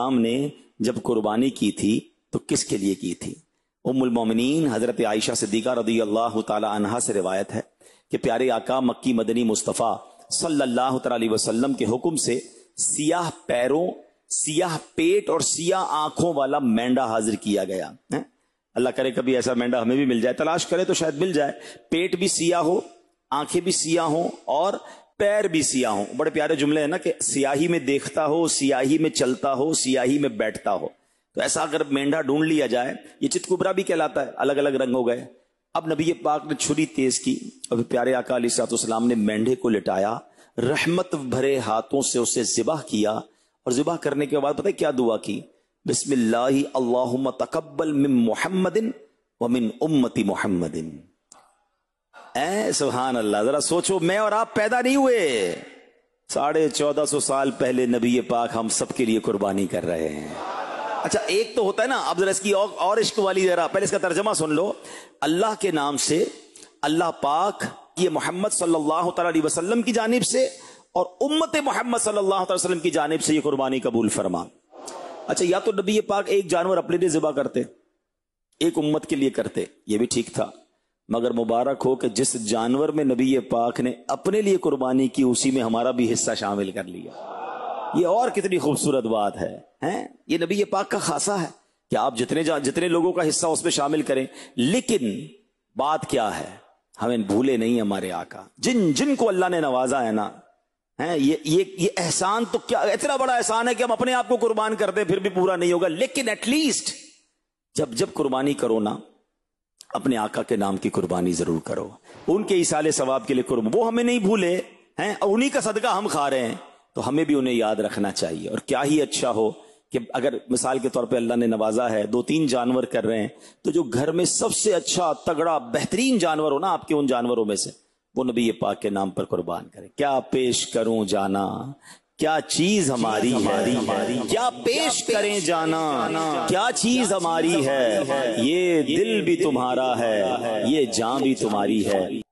इस्लाम ने जब कुर्बानी की थी तो किसके लिए की थी उमुलमोमिन हज़रत आयशा सिद्दीक़ा रदी अल्लाह तहा से रिवायत है कि प्यारे आका मक्की मदनी मुस्तफ़ा सल्लल्लाहु अलैहि के हुक्म से सियाह पैरों सियाह पेट और सियाह आंखों वाला मेंढा हाजिर किया गया है अल्लाह करे कभी ऐसा मेंढा हमें भी मिल जाए तलाश करे तो शायद मिल जाए पेट भी सियाह हो आंखें भी सियाह हो और पैर भी सिया हो बड़े प्यारे जुमले हैं ना कि सियाही में देखता हो सियाही में चलता हो सियाही में बैठता हो तो ऐसा अगर मेंढा ढूंढ लिया जाए ये चितकुबरा भी कहलाता है अलग अलग रंग हो गए अब नबी पाक ने छुरी तेज की अब प्यारे आका अली सातुसलाम ने मेंढे को लिटाया रहमत भरे हाथों से उसे जिबाह किया और जिबाह करने के बाद पता क्या दुआ की बिस्मिल्ला तकबल मिन मोहम्मदिन व मिन उम्मती मोहम्मदिन सुबहान अल्लाह जरा सोचो मैं और आप पैदा नहीं हुए साढ़े चौदह सौ साल पहले नबी पाक हम सबके लिए कुर्बानी कर रहे हैं अच्छा एक तो होता है ना अब जरा इसकी और इश्क वाली जरा पहले इसका तर्जमा सुन लो अल्लाह के नाम से अल्लाह पाक ये मोहम्मद सल्लल्लाहु अलैहि वसल्लम की जानब से और उम्मत मोहम्मद सल्लल्लाहु अलैहि वसल्लम की जानब से ये कुर्बानी कबूल फरमा अच्छा या तो नबी पाक एक जानवर अपने लिए ज़िबा करते एक उम्मत के लिए करते ये भी ठीक था मगर मुबारक हो कि जिस जानवर में नबी पाक ने अपने लिए कुर्बानी की उसी में हमारा भी हिस्सा शामिल कर लिया ये और कितनी खूबसूरत बात है हैं ये नबी पाक का खासा है कि आप जितने जितने लोगों का हिस्सा उसमें शामिल करें लेकिन बात क्या है हमें भूले नहीं हमारे आका जिन जिन को अल्लाह ने नवाजा है ना है ये ये ये एहसान तो क्या इतना बड़ा एहसान है कि हम अपने आप को कुर्बान कर दें फिर भी पूरा नहीं होगा लेकिन एटलीस्ट जब जब कुर्बानी करो ना अपने आका के नाम की कुर्बानी जरूर करो उनके इसाले सवाब के लिए कुर्ब वो हमें नहीं भूले हैं और उन्हीं का सदका हम खा रहे हैं तो हमें भी उन्हें याद रखना चाहिए और क्या ही अच्छा हो कि अगर मिसाल के तौर पे अल्लाह ने नवाजा है दो तीन जानवर कर रहे हैं तो जो घर में सबसे अच्छा तगड़ा बेहतरीन जानवर हो ना आपके उन जानवरों में से वो नबी पाक के नाम पर कुर्बान करें क्या पेश करूं जाना क्या चीज हमारी हमारी है क्या पेश करें जाना क्या चीज हमारी है ये दिल भी तुम्हारा है ये जान भी तुम्हारी है